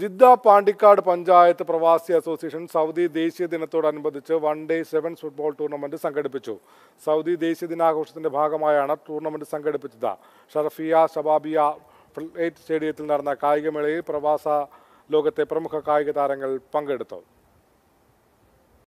Jeddah Pandikkad panchayat പ്രവാസി association Saudi ദേശീയ ദിനത്തോടനുബന്ധിച്ച് one day sevens football tournament സംഘടിപ്പിച്ചു സൗദി ദേശീയ ദിനാഘോഷത്തിന്റെ ഭാഗമായാണ് ടൂർണമെന്റ് സംഘടിപ്പിച്ചത് ഷറഫിയ ഷബാബിയ ഫ്ലേറ്റ് സ്റ്റേഡിയത്തിൽ നടന്ന കായികമേളയിൽ പ്രവാസ ലോകത്തെ പ്രമുഖ കായിക താരങ്ങൾ പങ്കെടുത്തു